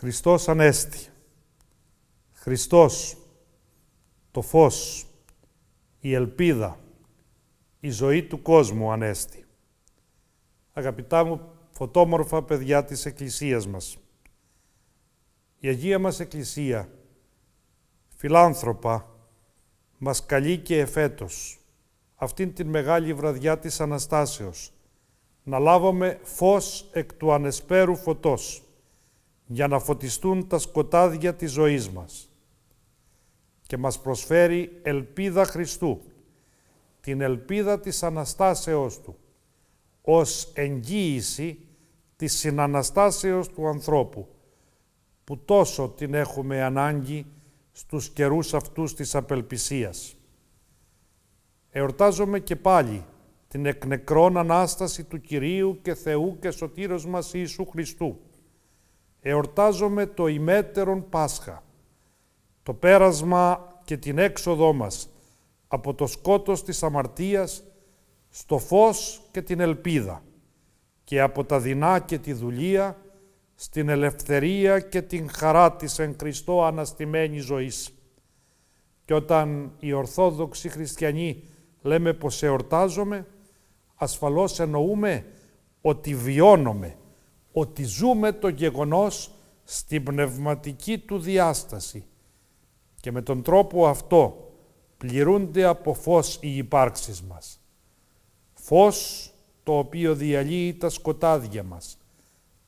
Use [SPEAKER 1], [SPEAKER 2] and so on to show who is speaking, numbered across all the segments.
[SPEAKER 1] Χριστός Ανέστη, Χριστός, το φως, η ελπίδα, η ζωή του κόσμου Ανέστη. Αγαπητά μου φωτόμορφα παιδιά της Εκκλησίας μας, η Αγία μας Εκκλησία, φιλάνθρωπα, μας καλεί και εφέτος, αυτήν την μεγάλη βραδιά της Αναστάσεως, να λάβουμε φως εκ του ανεσπέρου φωτός για να φωτιστούν τα σκοτάδια της ζωής μας και μας προσφέρει ελπίδα Χριστού, την ελπίδα της Αναστάσεώς Του, ως εγγύηση της συναναστάσεως του ανθρώπου, που τόσο την έχουμε ανάγκη στους καιρούς αυτούς της απελπισίας. Εορτάζομαι και πάλι την εκνεκρόν Ανάσταση του Κυρίου και Θεού και Σωτήρος μας Ιησού Χριστού, εορτάζομαι το ημέτερον Πάσχα, το πέρασμα και την έξοδό μας από το σκότος της αμαρτίας στο φως και την ελπίδα και από τα δεινά και τη δουλεία στην ελευθερία και την χαρά της εν Χριστώ αναστημένη ζωής. Και όταν οι Ορθόδοξοι Χριστιανοί λέμε πως εορτάζομαι, ασφαλώς εννοούμε ότι βιώνομαι ότι ζούμε το γεγονός στην πνευματική του διάσταση και με τον τρόπο αυτό πληρούνται από φως οι υπάρξεις μας. Φως το οποίο διαλύει τα σκοτάδια μας,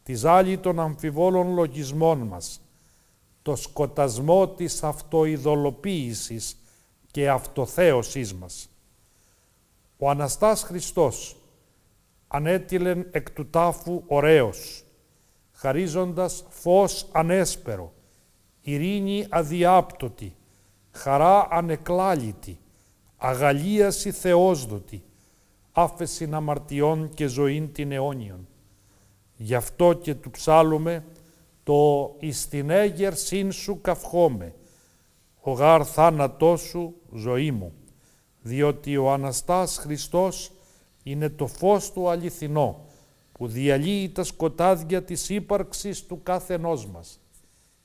[SPEAKER 1] τη ζάλη των αμφιβόλων λογισμών μας, το σκοτασμό της αυτοειδωλοποίησης και αυτοθέωσής μας. Ο Αναστάς Χριστός ανέτειλεν εκ του τάφου ωραίος, χαρίζοντας φως ανέσπερο, ειρήνη αδιάπτωτη, χαρά ανεκλάλητη, αγαλίαση θεόσδοτη, άφεση αμαρτιών και ζωήν την αιώνιον. Γι' αυτό και του ψάλουμε το «Εις την έγερσήν σου καυχόμε, ο γάρ θάνατός σου ζωή μου», διότι ο Αναστάς Χριστός είναι το φως του αληθινό που διαλύει τα σκοτάδια της ύπαρξης του κάθε ενός μας.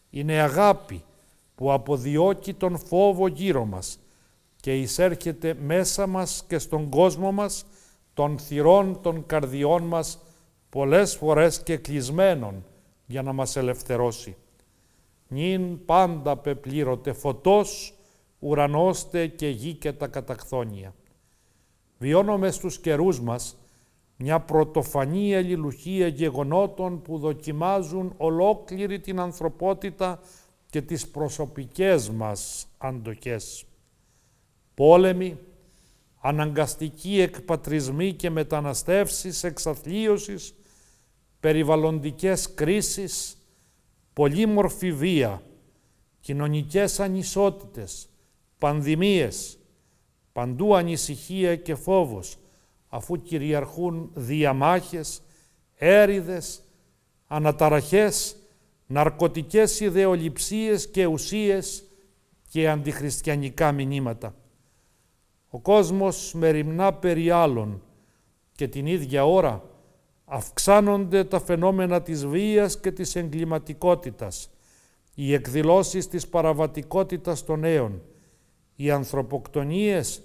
[SPEAKER 1] Είναι αγάπη που αποδιώκει τον φόβο γύρω μας και εισέρχεται μέσα μας και στον κόσμο μας των θυρών των καρδιών μας πολλές φορές και κλεισμένων για να μας ελευθερώσει. Νυν πάντα πεπλήρωτε φωτός ουρανώστε και γη και τα κατακθόνια. Βιώνουμε στους καιρούς μας μια πρωτοφανή ελληλουχία γεγονότων που δοκιμάζουν ολόκληρη την ανθρωπότητα και τις προσωπικές μας αντοχές. Πόλεμοι, αναγκαστικοί εκπατρισμοί και μεταναστεύσεις, εξαθλίωσης, περιβαλλοντικές κρίσεις, πολύμορφη βία, κοινωνικές ανισότητες, πανδημίες, Παντού ανησυχία και φόβος, αφού κυριαρχούν διαμάχες, έριδες, αναταραχές, ναρκωτικές ιδεολειψίες και ουσίες και αντιχριστιανικά μηνύματα. Ο κόσμος μεριμνά περί άλλων και την ίδια ώρα αυξάνονται τα φαινόμενα της βίας και της εγκληματικότητας, οι εκδηλώσεις της παραβατικότητας των νέων, οι ανθρωποκτονίες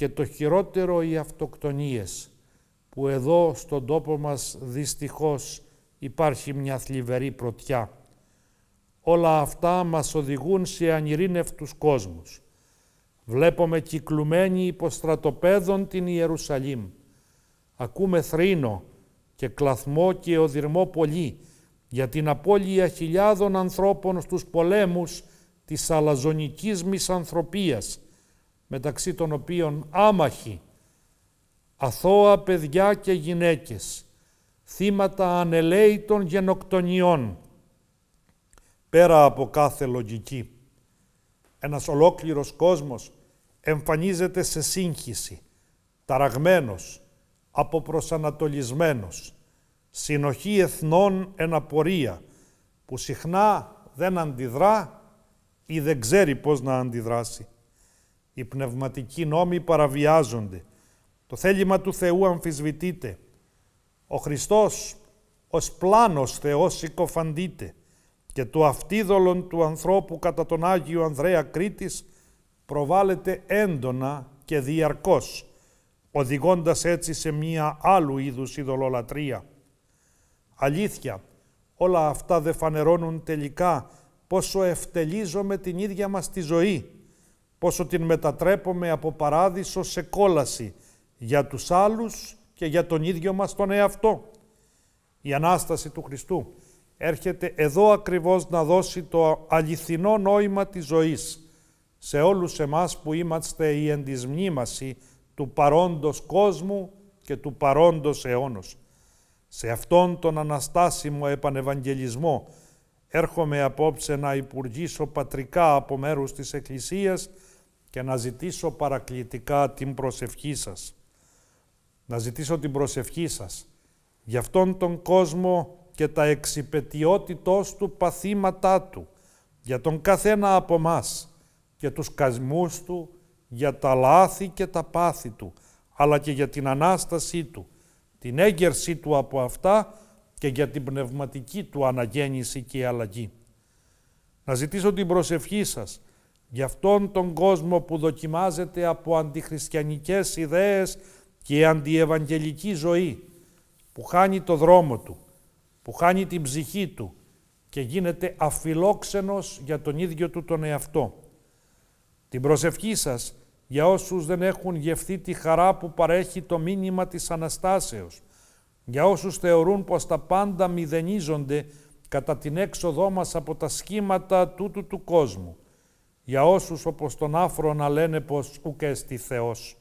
[SPEAKER 1] και το χειρότερο οι αυτοκτονίες που εδώ στον τόπο μας δυστυχώς υπάρχει μια θλιβερή πρωτιά. Όλα αυτά μας οδηγούν σε ανηρήνευτους κόσμους. Βλέπουμε κυκλουμένοι υποστρατοπέδων την Ιερουσαλήμ. Ακούμε θρήνο και κλαθμό και οδυρμό πολύ για την απώλεια χιλιάδων ανθρώπων στους πολέμους της αλαζονικής μισανθρωπίας μεταξύ των οποίων άμαχοι, αθώα παιδιά και γυναίκες, θύματα ανελαίητων γενοκτονιών, πέρα από κάθε λογική. Ένας ολόκληρος κόσμος εμφανίζεται σε σύγχυση, ταραγμένος, αποπροσανατολισμένος, συνοχή εθνών εναπορία, που συχνά δεν αντιδρά ή δεν ξέρει πώς να αντιδράσει. Οι πνευματικοί νόμοι παραβιάζονται. Το θέλημα του Θεού αμφισβητείται. Ο Χριστός ως πλάνος Θεός συκοφαντείται και το αυτίδωλον του ανθρώπου κατά τον Άγιο Ανδρέα Κρήτης προβάλλεται έντονα και διαρκώς, οδηγώντας έτσι σε μία άλλου είδους ειδωλολατρία. Αλήθεια, όλα αυτά δεν φανερώνουν τελικά πόσο ευτελίζομαι την ίδια μας τη ζωή πόσο την μετατρέπουμε από παράδεισο σε κόλαση για τους άλλους και για τον ίδιο μας τον εαυτό. Η Ανάσταση του Χριστού έρχεται εδώ ακριβώς να δώσει το αληθινό νόημα της ζωής σε όλους εμάς που είμαστε η εντισμνήμαση του παρόντος κόσμου και του παρόντος αιώνος. Σε αυτόν τον αναστάσιμο επανευαγγελισμό έρχομαι απόψε να υπουργήσω πατρικά από μέρους της Εκκλησίας και να ζητήσω παρακλητικά την προσευχή σας. Να ζητήσω την προσευχή σας για αυτόν τον κόσμο και τα εξυπετιότητός του παθήματά του, για τον καθένα από μας και τους κασμούς του, για τα λάθη και τα πάθη του, αλλά και για την Ανάστασή του, την έγκαιρση του από αυτά και για την πνευματική του αναγέννηση και αλλαγή. Να ζητήσω την προσευχή σας για αυτόν τον κόσμο που δοκιμάζεται από αντιχριστιανικές ιδέες και αντιευαγγελική ζωή, που χάνει το δρόμο του, που χάνει την ψυχή του και γίνεται αφιλόξενος για τον ίδιο του τον εαυτό. Την προσευχή σας για όσους δεν έχουν γευθεί τη χαρά που παρέχει το μήνυμα της Αναστάσεως, για όσους θεωρούν πως τα πάντα μηδενίζονται κατά την έξοδό μας από τα σχήματα τούτου του κόσμου, για όσους όπως τον να λένε πως ουκ Θεός.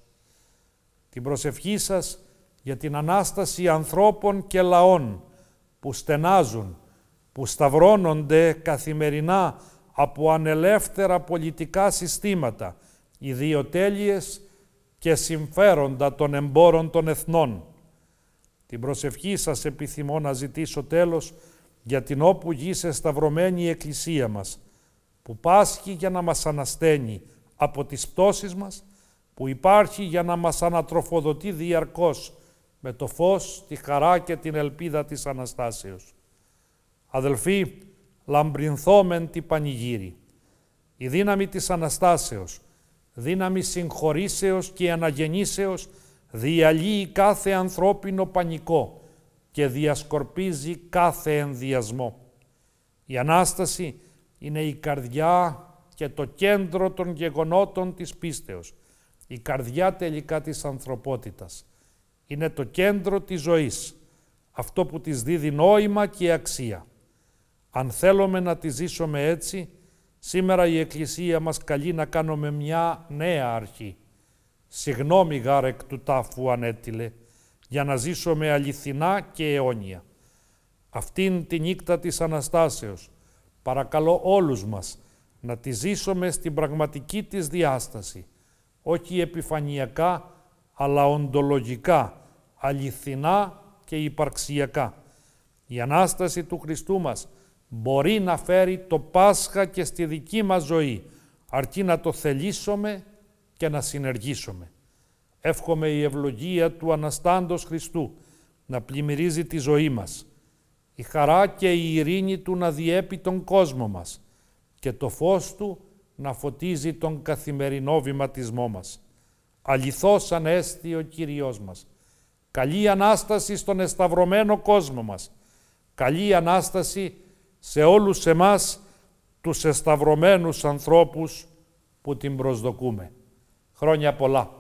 [SPEAKER 1] Την προσευχή σας για την Ανάσταση ανθρώπων και λαών που στενάζουν, που σταυρώνονται καθημερινά από ανελεύθερα πολιτικά συστήματα, ιδιοτέλειες και συμφέροντα των εμπόρων των εθνών. Την προσευχή σας επιθυμώ να ζητήσω τέλος για την όπου γη σε σταυρωμένη η Εκκλησία μας, που πάσχει για να μας ανασταίνει από τις πτώσεις μας, που υπάρχει για να μας ανατροφοδοτεί διαρκώς με το φως, τη χαρά και την ελπίδα της Αναστάσεως. Αδελφοί, λαμπρινθόμεν τη πανηγύρι. Η δύναμη της Αναστάσεως, δύναμη συγχωρήσεως και αναγεννήσεως, διαλύει κάθε ανθρώπινο πανικό και διασκορπίζει κάθε ενδιασμό. Η Ανάσταση είναι η καρδιά και το κέντρο των γεγονότων της πίστεως. Η καρδιά τελικά της ανθρωπότητας. Είναι το κέντρο της ζωής. Αυτό που της δίδει νόημα και αξία. Αν θέλουμε να τη ζήσουμε έτσι, σήμερα η Εκκλησία μας καλεί να κάνουμε μια νέα αρχή. Συγγνώμη γάρεκ του τάφου ανέτηλε, για να ζήσουμε αληθινά και αιώνια. Αυτήν τη νύχτα της Αναστάσεως, Παρακαλώ όλους μας να τη ζήσουμε στην πραγματική της διάσταση, όχι επιφανειακά, αλλά οντολογικά, αληθινά και υπαρξιακά. Η Ανάσταση του Χριστού μας μπορεί να φέρει το Πάσχα και στη δική μας ζωή, αρκεί να το θελήσουμε και να συνεργήσουμε. Εύχομαι η ευλογία του Αναστάντος Χριστού να πλημμυρίζει τη ζωή μας, η χαρά και η ειρήνη του να διέπει τον κόσμο μας και το φως του να φωτίζει τον καθημερινό βηματισμό μας. Αληθώς ανέστη ο Κύριος μας. Καλή Ανάσταση στον εσταυρωμένο κόσμο μας. Καλή Ανάσταση σε όλους εμάς τους εσταυρωμένους ανθρώπους που την προσδοκούμε. Χρόνια πολλά.